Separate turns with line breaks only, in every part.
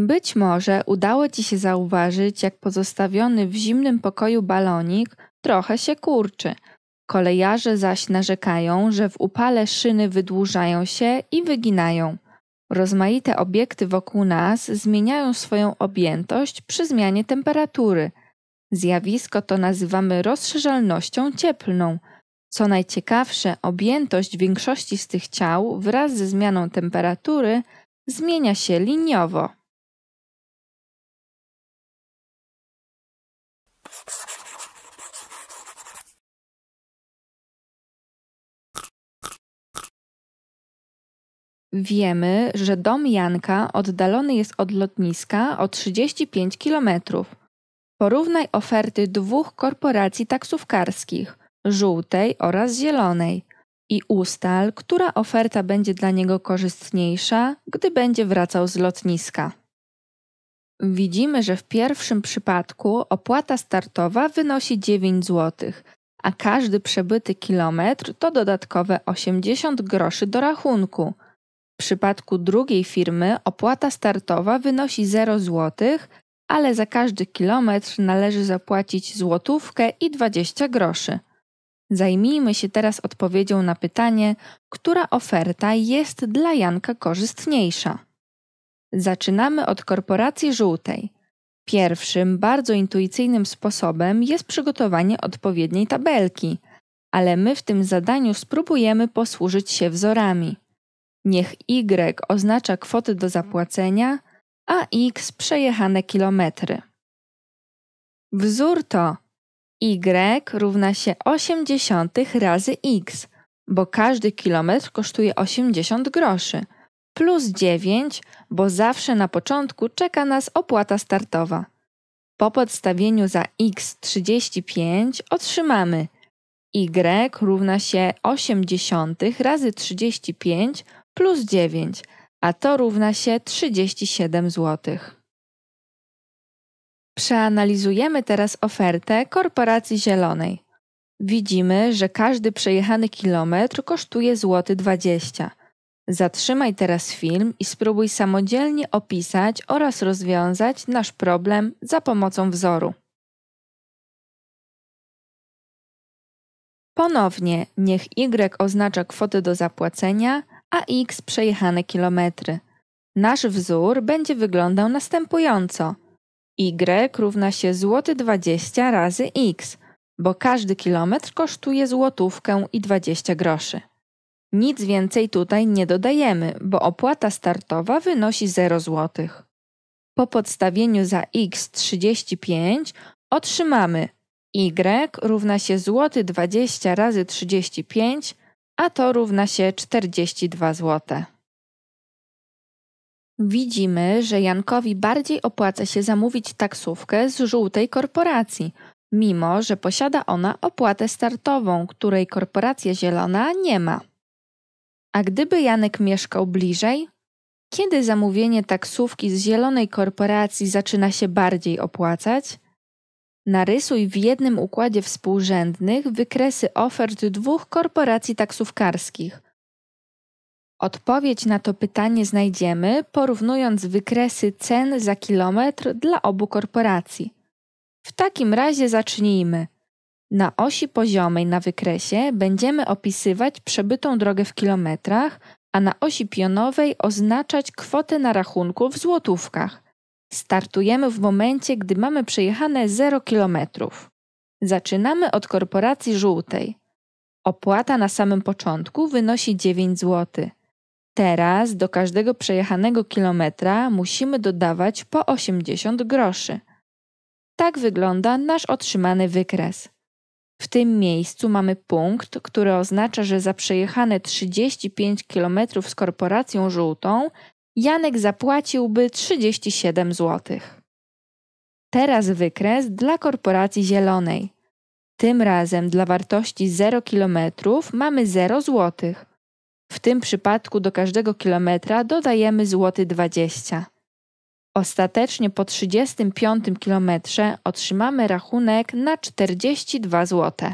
Być może udało ci się zauważyć, jak pozostawiony w zimnym pokoju balonik trochę się kurczy. Kolejarze zaś narzekają, że w upale szyny wydłużają się i wyginają. Rozmaite obiekty wokół nas zmieniają swoją objętość przy zmianie temperatury. Zjawisko to nazywamy rozszerzalnością cieplną. Co najciekawsze, objętość większości z tych ciał wraz ze zmianą temperatury zmienia się liniowo. Wiemy, że dom Janka oddalony jest od lotniska o 35 km. Porównaj oferty dwóch korporacji taksówkarskich żółtej oraz zielonej i ustal, która oferta będzie dla niego korzystniejsza, gdy będzie wracał z lotniska. Widzimy, że w pierwszym przypadku opłata startowa wynosi 9 zł, a każdy przebyty kilometr to dodatkowe 80 groszy do rachunku – w przypadku drugiej firmy opłata startowa wynosi 0 zł, ale za każdy kilometr należy zapłacić złotówkę i 20 groszy. Zajmijmy się teraz odpowiedzią na pytanie, która oferta jest dla Janka korzystniejsza. Zaczynamy od korporacji żółtej. Pierwszym, bardzo intuicyjnym sposobem jest przygotowanie odpowiedniej tabelki, ale my w tym zadaniu spróbujemy posłużyć się wzorami. Niech Y oznacza kwoty do zapłacenia, a X przejechane kilometry. Wzór to Y równa się 80 razy X, bo każdy kilometr kosztuje 80 groszy, plus 9, bo zawsze na początku czeka nas opłata startowa. Po podstawieniu za x35 otrzymamy y równa się 80 razy 35 plus 9, a to równa się 37 zł. Przeanalizujemy teraz ofertę korporacji zielonej. Widzimy, że każdy przejechany kilometr kosztuje złoty 20. Zł. Zatrzymaj teraz film i spróbuj samodzielnie opisać oraz rozwiązać nasz problem za pomocą wzoru. Ponownie niech Y oznacza kwotę do zapłacenia, a x przejechane kilometry. Nasz wzór będzie wyglądał następująco. Y równa się złoty 20 razy x, bo każdy kilometr kosztuje złotówkę i 20 groszy. Nic więcej tutaj nie dodajemy, bo opłata startowa wynosi 0 zł. Po podstawieniu za x 35 otrzymamy y równa się złoty 20 razy 35 a to równa się 42 zł. Widzimy, że Jankowi bardziej opłaca się zamówić taksówkę z żółtej korporacji, mimo że posiada ona opłatę startową, której korporacja zielona nie ma. A gdyby Janek mieszkał bliżej, kiedy zamówienie taksówki z zielonej korporacji zaczyna się bardziej opłacać? Narysuj w jednym układzie współrzędnych wykresy ofert dwóch korporacji taksówkarskich. Odpowiedź na to pytanie znajdziemy porównując wykresy cen za kilometr dla obu korporacji. W takim razie zacznijmy. Na osi poziomej na wykresie będziemy opisywać przebytą drogę w kilometrach, a na osi pionowej oznaczać kwotę na rachunku w złotówkach – Startujemy w momencie, gdy mamy przejechane 0 km. Zaczynamy od korporacji żółtej. Opłata na samym początku wynosi 9 zł. Teraz do każdego przejechanego kilometra musimy dodawać po 80 groszy. Tak wygląda nasz otrzymany wykres. W tym miejscu mamy punkt, który oznacza, że za przejechane 35 km z korporacją żółtą Janek zapłaciłby 37 zł. Teraz wykres dla korporacji zielonej. Tym razem dla wartości 0 km mamy 0 zł. W tym przypadku do każdego kilometra dodajemy złoty 20. Ostatecznie po 35 kilometrze otrzymamy rachunek na 42 zł.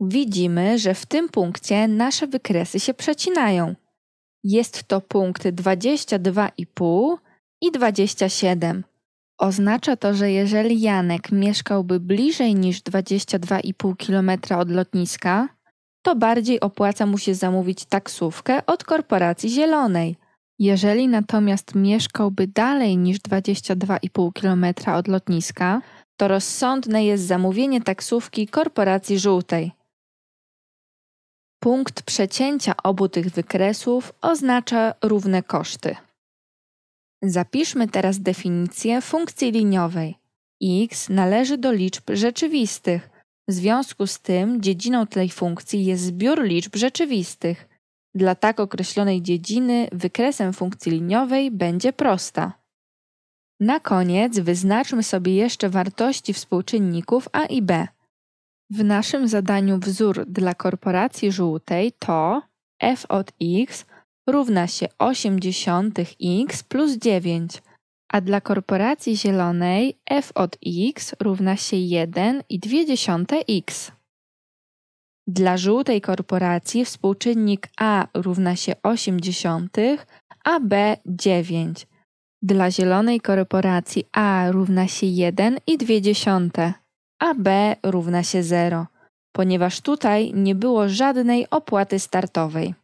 Widzimy, że w tym punkcie nasze wykresy się przecinają. Jest to punkt 22,5 i 27. Oznacza to, że jeżeli Janek mieszkałby bliżej niż 22,5 km od lotniska, to bardziej opłaca mu się zamówić taksówkę od korporacji zielonej. Jeżeli natomiast mieszkałby dalej niż 22,5 km od lotniska, to rozsądne jest zamówienie taksówki korporacji żółtej. Punkt przecięcia obu tych wykresów oznacza równe koszty. Zapiszmy teraz definicję funkcji liniowej. x należy do liczb rzeczywistych. W związku z tym dziedziną tej funkcji jest zbiór liczb rzeczywistych. Dla tak określonej dziedziny wykresem funkcji liniowej będzie prosta. Na koniec wyznaczmy sobie jeszcze wartości współczynników a i b. W naszym zadaniu wzór dla korporacji żółtej to f od x równa się 08 x plus 9, a dla korporacji zielonej f od x równa się 12 x Dla żółtej korporacji współczynnik a równa się 0,8, a b 9. Dla zielonej korporacji a równa się 1,2. AB równa się 0, ponieważ tutaj nie było żadnej opłaty startowej.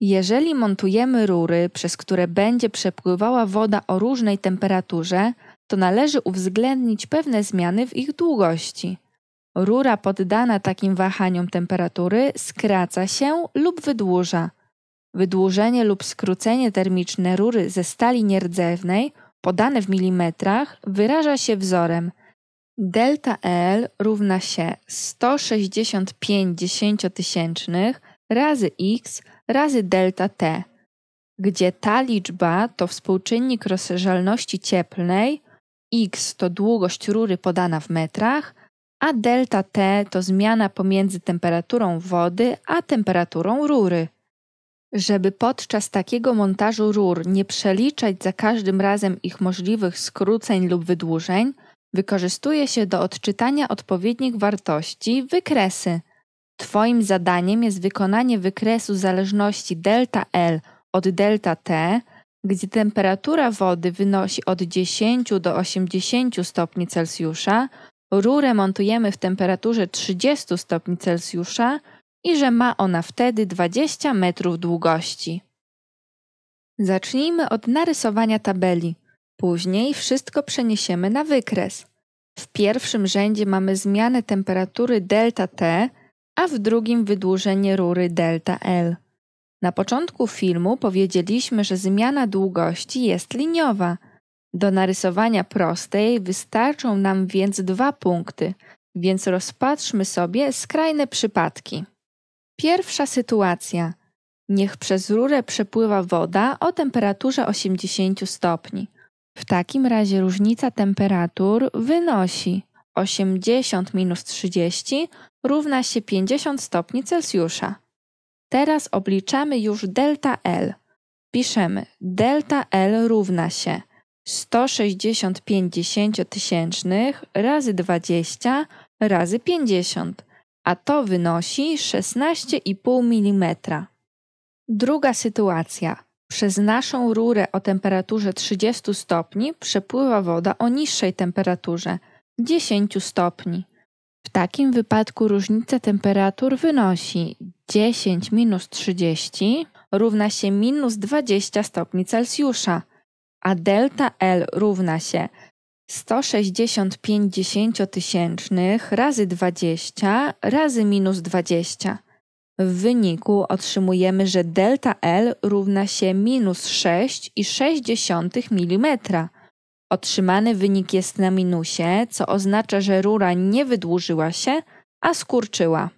Jeżeli montujemy rury, przez które będzie przepływała woda o różnej temperaturze, to należy uwzględnić pewne zmiany w ich długości. Rura poddana takim wahaniom temperatury skraca się lub wydłuża. Wydłużenie lub skrócenie termiczne rury ze stali nierdzewnej – podane w milimetrach, wyraża się wzorem delta L równa się 165 dziesięciotysięcznych razy x razy delta T, gdzie ta liczba to współczynnik rozszerzalności cieplnej, x to długość rury podana w metrach, a delta T to zmiana pomiędzy temperaturą wody a temperaturą rury żeby podczas takiego montażu rur nie przeliczać za każdym razem ich możliwych skróceń lub wydłużeń, wykorzystuje się do odczytania odpowiednich wartości wykresy. Twoim zadaniem jest wykonanie wykresu zależności delta L od delta T, gdzie temperatura wody wynosi od 10 do 80 stopni Celsjusza, rurę montujemy w temperaturze 30 stopni Celsjusza, i że ma ona wtedy 20 metrów długości. Zacznijmy od narysowania tabeli. Później wszystko przeniesiemy na wykres. W pierwszym rzędzie mamy zmianę temperatury ΔT, a w drugim wydłużenie rury ΔL. Na początku filmu powiedzieliśmy, że zmiana długości jest liniowa. Do narysowania prostej wystarczą nam więc dwa punkty, więc rozpatrzmy sobie skrajne przypadki. Pierwsza sytuacja. Niech przez rurę przepływa woda o temperaturze 80 stopni. W takim razie różnica temperatur wynosi 80 minus 30 równa się 50 stopni Celsjusza. Teraz obliczamy już delta L. Piszemy delta L równa się 165 tysięcznych razy 20 razy 50 a to wynosi 16,5 mm. Druga sytuacja. Przez naszą rurę o temperaturze 30 stopni przepływa woda o niższej temperaturze 10 stopni. W takim wypadku różnica temperatur wynosi 10 minus 30 równa się minus 20 stopni Celsjusza, a delta L równa się 165 dziesięciotysięcznych razy 20 razy minus 20. W wyniku otrzymujemy, że delta L równa się minus 6,6 mm. Otrzymany wynik jest na minusie, co oznacza, że rura nie wydłużyła się, a skurczyła.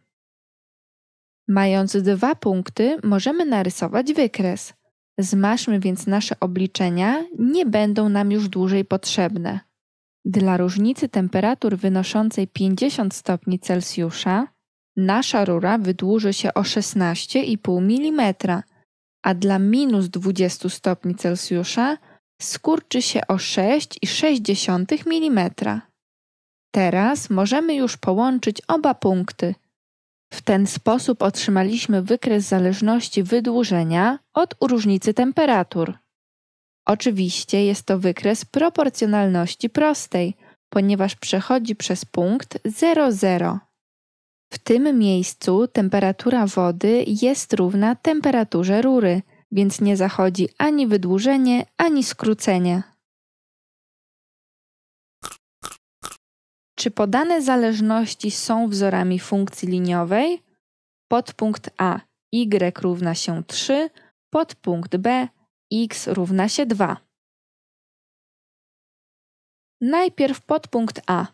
Mając dwa punkty, możemy narysować wykres. Zmaszmy więc nasze obliczenia, nie będą nam już dłużej potrzebne. Dla różnicy temperatur wynoszącej 50 stopni Celsjusza nasza rura wydłuży się o 16,5 mm, a dla minus 20 stopni Celsjusza skurczy się o 6,6 mm. Teraz możemy już połączyć oba punkty. W ten sposób otrzymaliśmy wykres zależności wydłużenia od różnicy temperatur. Oczywiście jest to wykres proporcjonalności prostej, ponieważ przechodzi przez punkt 00. W tym miejscu temperatura wody jest równa temperaturze rury, więc nie zachodzi ani wydłużenie, ani skrócenie. Czy podane zależności są wzorami funkcji liniowej? Podpunkt A y równa się 3, podpunkt B x równa się 2. Najpierw podpunkt A.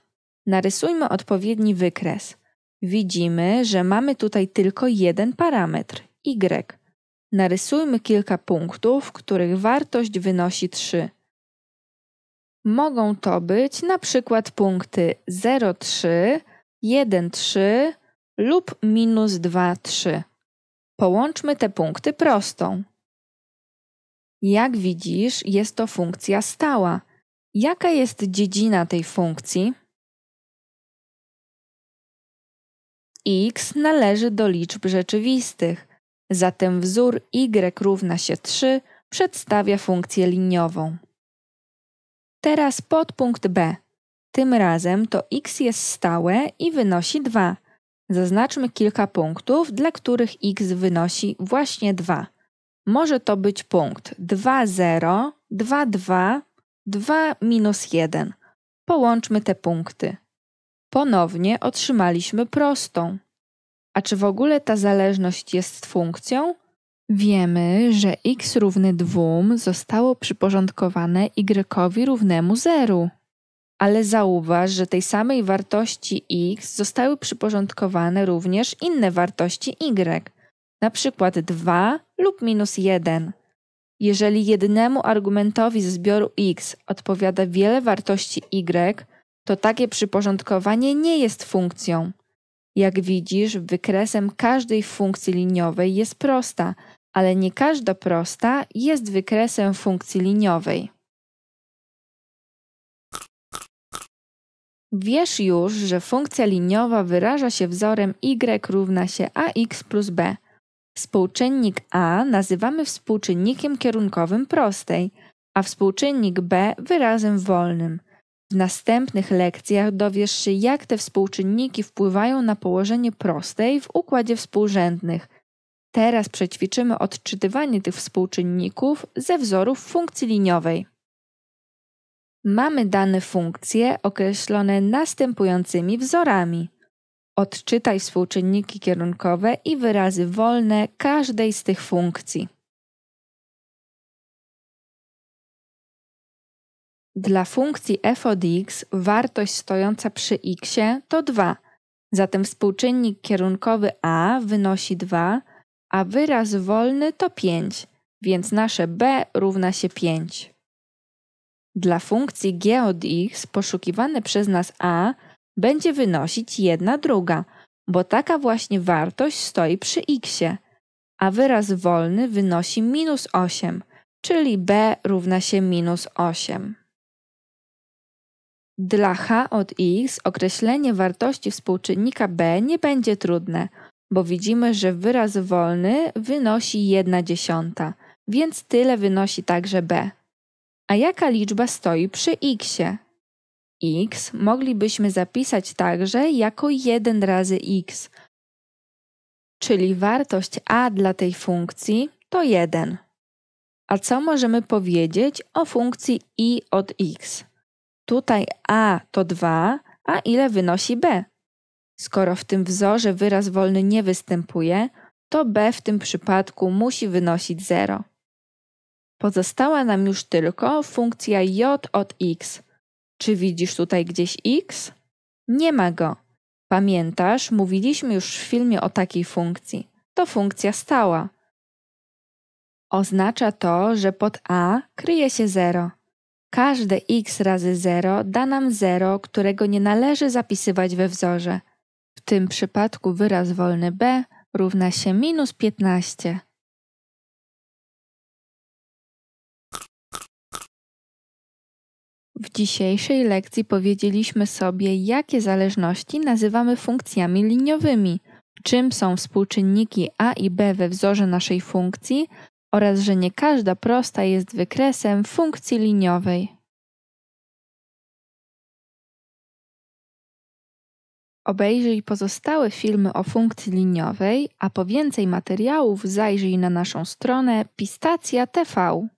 Narysujmy odpowiedni wykres. Widzimy, że mamy tutaj tylko jeden parametr y. Narysujmy kilka punktów, których wartość wynosi 3. Mogą to być na przykład punkty 0,3, 1,3 lub minus 2,3. Połączmy te punkty prostą. Jak widzisz, jest to funkcja stała. Jaka jest dziedzina tej funkcji? x należy do liczb rzeczywistych, zatem wzór y równa się 3 przedstawia funkcję liniową. Teraz podpunkt b. Tym razem to x jest stałe i wynosi 2. Zaznaczmy kilka punktów, dla których x wynosi właśnie 2. Może to być punkt 2,0, 2,2, 2 minus 1. Połączmy te punkty. Ponownie otrzymaliśmy prostą. A czy w ogóle ta zależność jest funkcją? Wiemy, że x równy 2 zostało przyporządkowane y równemu 0. Ale zauważ, że tej samej wartości x zostały przyporządkowane również inne wartości y na przykład 2 lub minus 1. Jeżeli jednemu argumentowi ze zbioru x odpowiada wiele wartości y, to takie przyporządkowanie nie jest funkcją. Jak widzisz, wykresem każdej funkcji liniowej jest prosta, ale nie każda prosta jest wykresem funkcji liniowej. Wiesz już, że funkcja liniowa wyraża się wzorem y równa się ax plus b. Współczynnik A nazywamy współczynnikiem kierunkowym prostej, a współczynnik B wyrazem wolnym. W następnych lekcjach dowiesz się, jak te współczynniki wpływają na położenie prostej w układzie współrzędnych. Teraz przećwiczymy odczytywanie tych współczynników ze wzorów funkcji liniowej. Mamy dane funkcje określone następującymi wzorami. Odczytaj współczynniki kierunkowe i wyrazy wolne każdej z tych funkcji. Dla funkcji f od x wartość stojąca przy x to 2, zatem współczynnik kierunkowy a wynosi 2, a wyraz wolny to 5, więc nasze b równa się 5. Dla funkcji g od x poszukiwane przez nas a będzie wynosić jedna druga, bo taka właśnie wartość stoi przy x, a wyraz wolny wynosi minus 8, czyli b równa się minus 8. Dla h od x określenie wartości współczynnika b nie będzie trudne, bo widzimy, że wyraz wolny wynosi 1 dziesiąta, więc tyle wynosi także b. A jaka liczba stoi przy x? x moglibyśmy zapisać także jako 1 razy x, czyli wartość a dla tej funkcji to 1. A co możemy powiedzieć o funkcji i od x? Tutaj a to 2, a ile wynosi b? Skoro w tym wzorze wyraz wolny nie występuje, to b w tym przypadku musi wynosić 0. Pozostała nam już tylko funkcja j od x, czy widzisz tutaj gdzieś X? Nie ma go. Pamiętasz, mówiliśmy już w filmie o takiej funkcji. To funkcja stała. Oznacza to, że pod A kryje się 0. Każde x razy 0 da nam 0, którego nie należy zapisywać we wzorze. W tym przypadku wyraz wolny b równa się minus 15. W dzisiejszej lekcji powiedzieliśmy sobie, jakie zależności nazywamy funkcjami liniowymi, czym są współczynniki a i b we wzorze naszej funkcji oraz że nie każda prosta jest wykresem funkcji liniowej. Obejrzyj pozostałe filmy o funkcji liniowej, a po więcej materiałów zajrzyj na naszą stronę Pistacja TV.